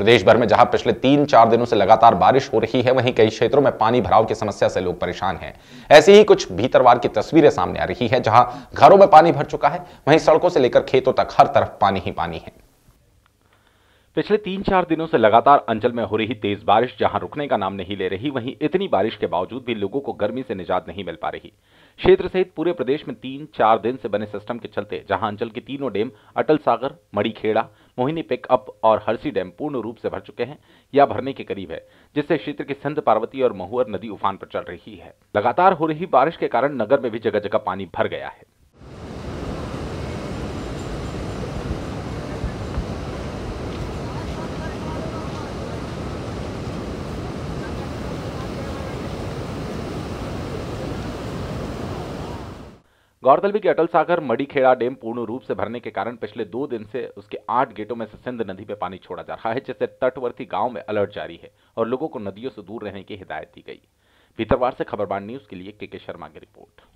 प्रदेश भर में जहां पिछले तीन चार दिनों से लगातार बारिश हो रही है वहीं कई क्षेत्रों में पानी भराव की समस्या से लोग परेशान हैं ऐसी ही कुछ भीतरवार की तस्वीरें सामने आ रही है जहां घरों में पानी भर चुका है वहीं सड़कों से लेकर खेतों तक हर तरफ पानी ही पानी है पिछले तीन चार दिनों से लगातार अंचल में हो रही तेज बारिश जहां रुकने का नाम नहीं ले रही वहीं इतनी बारिश के बावजूद भी लोगों को गर्मी से निजात नहीं मिल पा रही क्षेत्र सहित पूरे प्रदेश में तीन चार दिन से बने सिस्टम के चलते जहां अंचल के तीनों dam Atal Sagar Madikheda Mohini pick up और हरसी डैम पूर्ण रूप से भर चुके हैं या भरने के करीब है जिससे क्षेत्र की संत पार्वती और महुअर नदी उफान पर चल रही है लगातार हो रही बारिश के कारण नगर में भी जगह जगह पानी भर गया है गौरतलब है कि अटल सागर मड़ीखेड़ा डैम पूर्ण रूप से भरने के कारण पिछले दो दिन से उसके आठ गेटों में से सिंध नदी पर पानी छोड़ा जा रहा है जिससे तटवर्ती गांव में अलर्ट जारी है और लोगों को नदियों से दूर रहने की हिदायत दी गई भीतरवार से खबरबान न्यूज के लिए के के शर्मा की रिपोर्ट